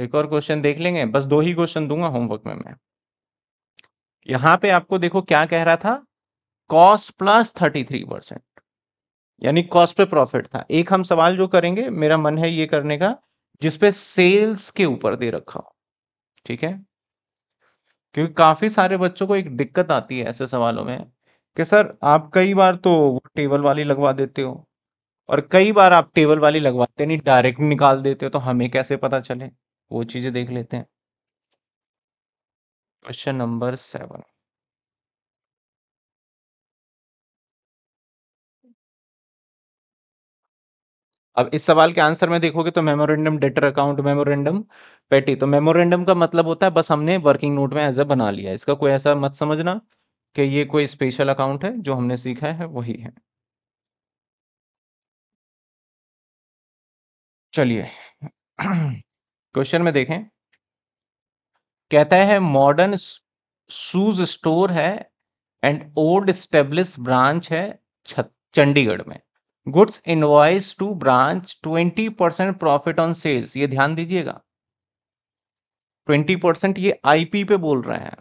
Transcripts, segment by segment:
एक और क्वेश्चन देख लेंगे बस दो ही क्वेश्चन दूंगा होमवर्क में मैं यहां पे आपको देखो क्या कह रहा था cost plus thirty three percent यानी कॉस्ट पे प्रॉफिट था एक हम सवाल जो करेंगे मेरा मन है ये करने का जिसपे सेल्स के ऊपर दे रखा हो ठीक है क्योंकि काफी सारे बच्चों को एक दिक्कत आती है ऐसे सवालों में कि सर आप कई बार तो टेबल वाली लगवा देते हो और कई बार आप टेबल वाली लगवाते नहीं डायरेक्ट निकाल देते हो तो हमें कैसे पता चले वो चीज़ें देख लेते हैं क्वेश्चन नंबर सेवन अब इस सवाल के आंसर में देखोगे तो मेमोरेंडम डेटर अकाउंट मेमोरेंडम पेटी तो मेमोरेंडम का मतलब होता है बस हमने वर्किंग नोट में एज ए बना लिया इसका कोई ऐसा मत समझना कि ये कोई स्पेशल अकाउंट है जो हमने सीखा है वही है चलिए क्वेश्चन में देखें कहता है मॉडर्न शूज स्टोर है एंड ओल्ड स्टेब्लिश ब्रांच है चंडीगढ़ में goods invoice to branch twenty percent profit on sales ये ध्यान दीजिएगा ट्वेंटी परसेंट ये आईपी पे बोल रहे हैं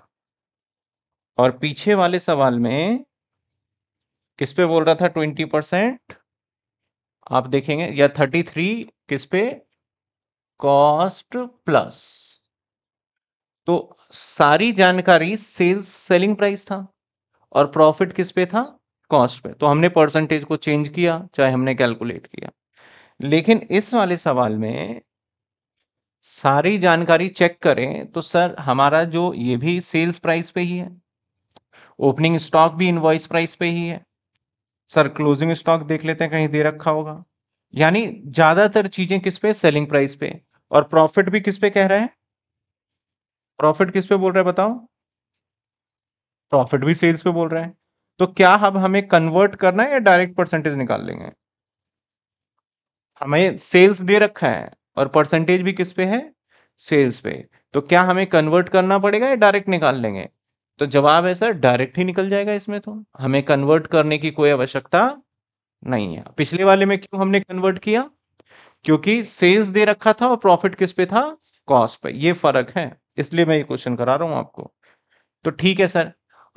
और पीछे वाले सवाल में किस पे बोल रहा था ट्वेंटी परसेंट आप देखेंगे या थर्टी थ्री किस पे कॉस्ट प्लस तो सारी जानकारी सेल्स सेलिंग प्राइस था और प्रॉफिट किस पे था कॉस्ट पे तो हमने परसेंटेज को चेंज किया चाहे हमने कैलकुलेट किया लेकिन इस वाले सवाल में सारी जानकारी चेक करें तो सर हमारा जो ये भी सेल्स प्राइस पे ही है ओपनिंग स्टॉक भी इनवॉइस प्राइस पे ही है सर क्लोजिंग स्टॉक देख लेते हैं कहीं दे रखा होगा यानी ज़्यादातर चीज़ें किस पे सेलिंग प्राइस पे और प्रॉफिट भी किस पे कह रहे हैं प्रॉफिट किस पे बोल रहे हैं बताओ प्रॉफिट भी सेल्स पे बोल रहे हैं तो क्या हम हमें कन्वर्ट करना है या डायरेक्ट परसेंटेज निकाल लेंगे हमें सेल्स दे रखा है और परसेंटेज भी किस पे है सेल्स पे तो क्या हमें कन्वर्ट करना पड़ेगा या डायरेक्ट निकाल लेंगे तो जवाब है सर डायरेक्ट ही निकल जाएगा इसमें तो हमें कन्वर्ट करने की कोई आवश्यकता नहीं है पिछले वाले में क्यों हमने कन्वर्ट किया क्योंकि सेल्स दे रखा था और प्रॉफिट किस पे था कॉस्ट पे ये फर्क है इसलिए मैं ये क्वेश्चन करा रहा हूं आपको तो ठीक है सर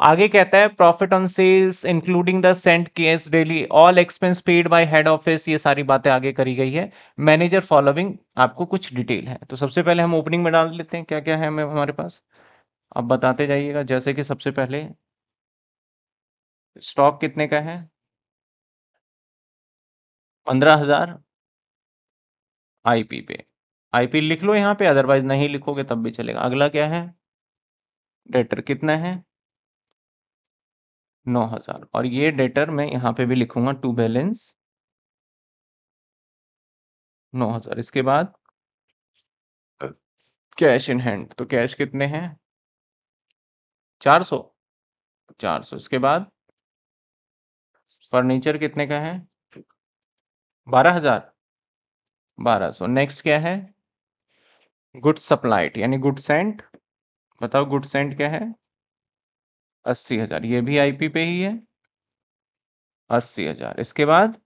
आगे कहता है profit on sales including the sent case daily all expense paid by head office ये सारी बातें आगे करी गई है मैनेजर फॉलोइंग आपको कुछ डिटेल है तो सबसे पहले हम ओपनिंग में डाल लेते हैं क्या क्या है हमें हमारे पास आप बताते जाइएगा जैसे कि सबसे पहले स्टॉक कितने का है पंद्रह हजार आईपी पे आईपी लिख लो यहाँ पे अदरवाइज नहीं लिखोगे तब भी चलेगा अगला क्या है डेटर कितना है नौ हजार और ये डेटर मैं यहाँ पे भी लिखूंगा टू बैलेंस नौ हजार इसके बाद कैश इन हैंड तो कैश कितने हैं चार सौ चार सौ इसके बाद फर्नीचर कितने का है बारह हजार बारह सौ नेक्स्ट क्या है गुड सप्लाइट यानी गुड सेंट बताओ गुड सेंट क्या है अस्सी हजार ये भी आईपी पे ही है अस्सी हजार इसके बाद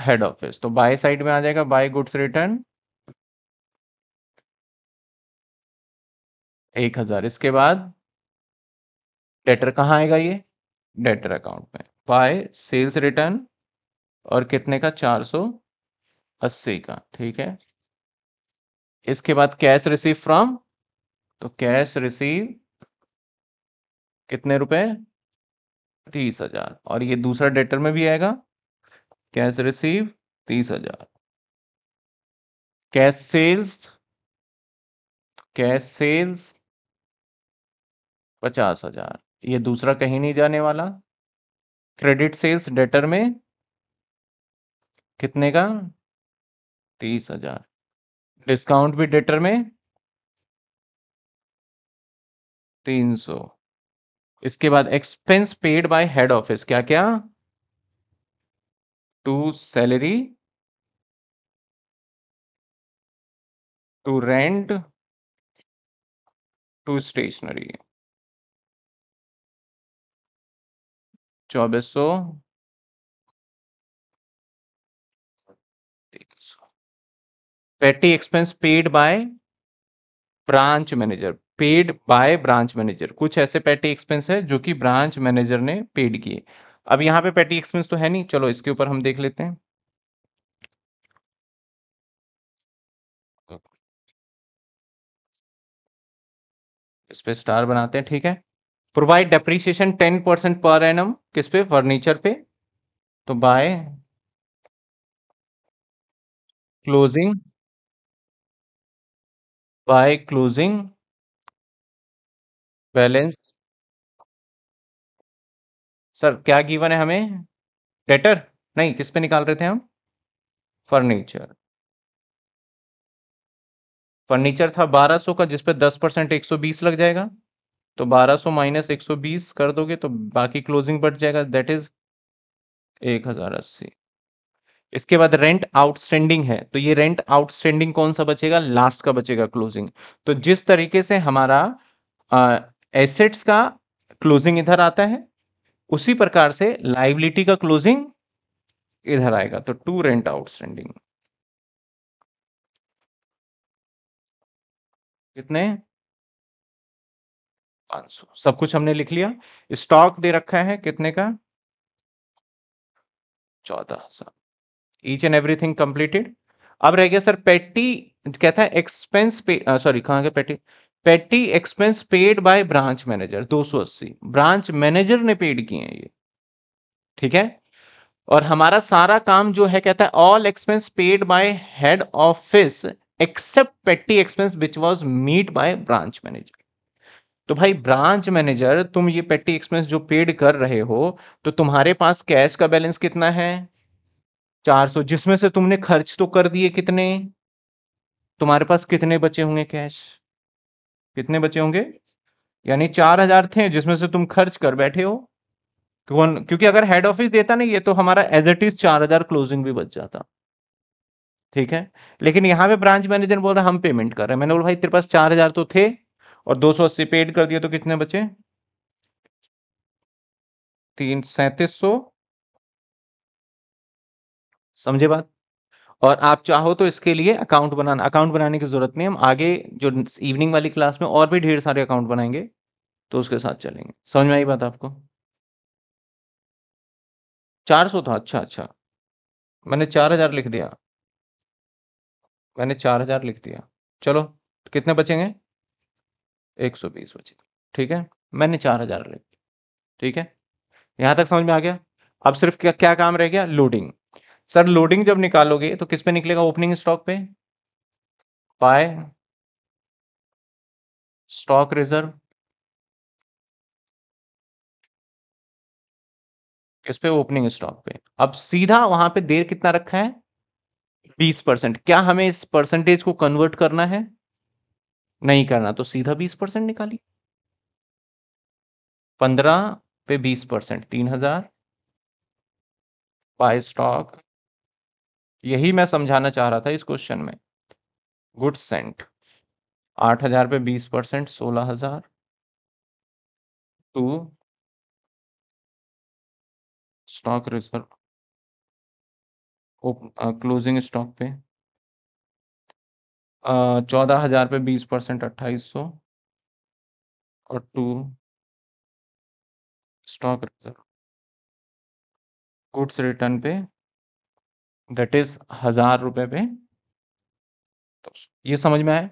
हेड ऑफिस तो बाय साइड में आ जाएगा बाय गुड्स रिटर्न एक हजार इसके बाद डेटर कहाँ आएगा ये डेटर अकाउंट में बाय सेल्स रिटर्न और कितने का चार सौ अस्सी का ठीक है इसके बाद कैश रिसीव फ्रॉम तो कैश रिसीव कितने रुपए तीस हजार और ये दूसरा डेटर में भी आएगा कैश रिसीव तीस हजार कैश सेल्स कैश सेल्स पचास हजार ये दूसरा कहीं नहीं जाने वाला क्रेडिट सेल्स डेटर में कितने का तीस हजार डिस्काउंट भी डेटर में तीन सौ इसके बाद expense paid by head office क्या क्या to salary to rent to stationery चौबीस सौ petty expense paid by branch manager paid by branch manager कुछ ऐसे पेटी एक्सपेंस है जो कि ब्रांच मैनेजर ने पेड किए अब यहाँ पे पेटी एक्सपेंस तो है नहीं चलो इसके ऊपर हम देख लेते हैं इस पे स्टार बनाते हैं ठीक है provide depreciation ten percent per annum किस पे फर्नीचर पे तो by closing by closing balance sir क्या गिवन है हमें डेटर नहीं किस पे निकाल रहे थे हम फर्नीचर फर्नीचर था 1200 का जिसपे 10 परसेंट एक लग जाएगा तो 1200 सौ माइनस एक कर दोगे तो बाकी क्लोजिंग बढ़ जाएगा दैट इज एक हजार अस्सी इसके बाद रेंट आउटस्टैंडिंग है तो ये रेंट आउटस्टैंडिंग कौन सा बचेगा लास्ट का बचेगा क्लोजिंग तो जिस तरीके से हमारा एसेट्स का क्लोजिंग इधर आता है उसी प्रकार से लाइबिलिटी का क्लोजिंग इधर आएगा तो टू रेंट आउटस्टैंडिंग कितने 500 सब कुछ हमने लिख लिया स्टॉक दे रखा है कितने का चौदह हजार each and everything completed अब रह गया सर पेटी कहता है एक्सपेंस पे सॉरी कहाँ गया petty petty expense paid by branch manager 280 branch manager ने पेड किए हैं ये ठीक है और हमारा सारा काम जो है कहता है all expense paid by head office except petty expense which was met by branch manager तो भाई ब्रांच मैनेजर तुम ये पेटी एक्सपेंस जो पेड कर रहे हो तो तुम्हारे पास कैश का बैलेंस कितना है चार सौ जिसमें से तुमने खर्च तो कर दिए कितने तुम्हारे पास कितने बचे होंगे कैश कितने बचे होंगे यानी चार हजार थे जिसमें से तुम खर्च कर बैठे हो कौन क्योंकि अगर हेड ऑफिस देता नहीं ये तो हमारा एज एट इज चार हजार क्लोजिंग भी बच जाता ठीक है लेकिन यहाँ पे ब्रांच मैनेजर बोल रहा हम पेमेंट कर रहे हैं मैंने बोला भाई तेरे पास चार हजार तो थे और दो सौ अस्सी पेड कर दिए तो कितने बचे तीन सैंतीस सौ समझे बात और आप चाहो तो इसके लिए अकाउंट बनाना अकाउंट बनाने की ज़रूरत नहीं हम आगे जो इवनिंग वाली क्लास में और भी ढेर सारे अकाउंट बनाएंगे तो उसके साथ चलेंगे समझ में आई बात आपको चार सौ था अच्छा अच्छा मैंने चार हजार लिख दिया मैंने चार हजार लिख दिया चलो कितने बचेंगे एक सौ बीस बचे ठीक है मैंने चार हजार लिख ठीक है यहां तक समझ में आ गया अब सिर्फ क्या क्या काम रह गया लोडिंग सर लोडिंग जब निकालोगे तो किस पे निकलेगा ओपनिंग स्टॉक पे बाय स्टॉक रिजर्व किस पे ओपनिंग स्टॉक पे अब सीधा वहां पे देर कितना रखा है बीस परसेंट क्या हमें इस परसेंटेज को कन्वर्ट करना है नहीं करना तो सीधा बीस परसेंट निकाली पंद्रह पे बीस परसेंट तीन हजार बाय स्टॉक यही मैं समझाना चाह रहा था इस क्वेश्चन में गुड्स सेंट आठ हजार पे बीस परसेंट सोलह हजार to stock reserve closing stock पे चौदह हजार पे बीस परसेंट अट्ठाईस सौ और to stock reserve goods return पे दट इज हजार रुपए पे तो ये समझ में आए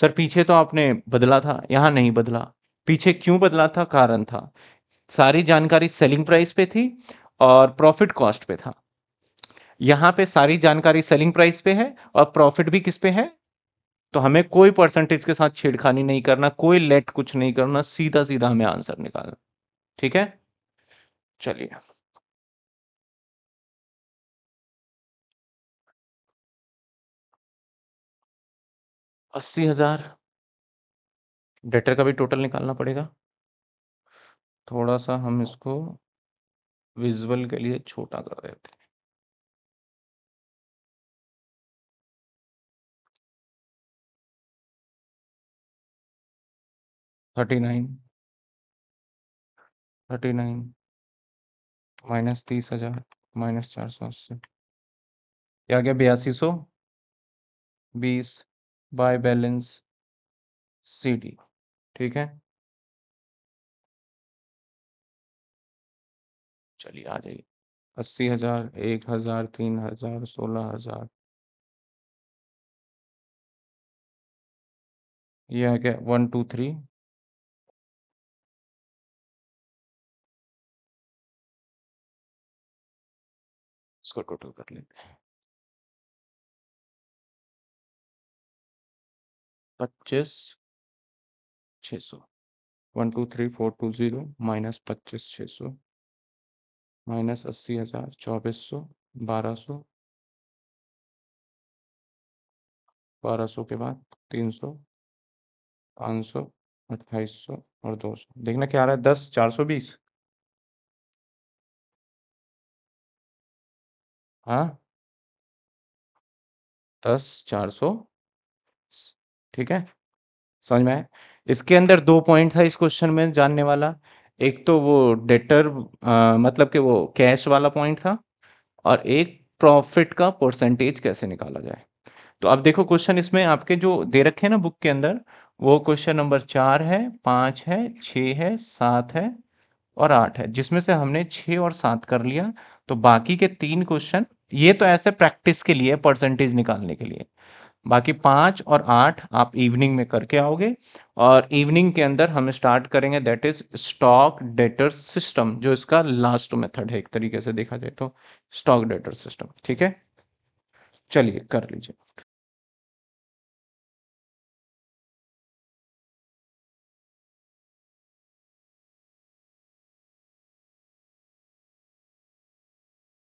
सर पीछे तो आपने बदला था यहाँ नहीं बदला पीछे क्यों बदला था कारण था सारी जानकारी सेलिंग प्राइस पे थी और प्रॉफिट कॉस्ट पे था यहाँ पे सारी जानकारी सेलिंग प्राइस पे है और प्रॉफिट भी किस पे है तो हमें कोई परसेंटेज के साथ छेड़खानी नहीं करना कोई लेट कुछ नहीं करना सीधा सीधा हमें आंसर निकालना ठीक है चलिए अस्सी हजार डेटर का भी टोटल निकालना पड़ेगा थोड़ा सा हम इसको विजुअल के लिए छोटा कर देते हैं thirty nine thirty nine minus तीस हजार माइनस चार सौ अस्सी क्या गया बयासी सौ बीस बाय बैलेंस सी डी ठीक है चलिए आ जाइए अस्सी हजार एक हजार तीन हजार सोलह हजार यह है क्या वन टू थ्री इसको टोटल कर लेते हैं पच्चीस छः सौ one two three four two zero minus पच्चीस छः सौ माइनस अस्सी हज़ार चौबीस सौ बारह सौ बारह सौ के बाद तीन सौ पाँच सौ अट्ठाईस सौ और दो सौ देखना क्या आ रहा है दस चार सौ बीस हाँ दस चार सौ ठीक है समझ में आए इसके अंदर दो पॉइंट था इस क्वेश्चन में जानने वाला एक तो वो डेटर मतलब कि वो कैश वाला पॉइंट था और एक प्रॉफिट का परसेंटेज कैसे निकाला जाए तो अब देखो क्वेश्चन इसमें आपके जो दे रखे हैं ना बुक के अंदर वो क्वेश्चन नंबर चार है पाँच है छ है सात है और आठ है जिसमें से हमने छ और सात कर लिया तो बाकी के तीन क्वेश्चन ये तो ऐसे प्रैक्टिस के लिए परसेंटेज निकालने के लिए बाकी पाँच और आठ आप इवनिंग में करके आओगे और इवनिंग के अंदर हम स्टार्ट करेंगे that is stock debtor system जो इसका लास्ट मेथड है एक तरीके से देखा जाए तो स्टॉक डेटर सिस्टम ठीक है चलिए कर लीजिए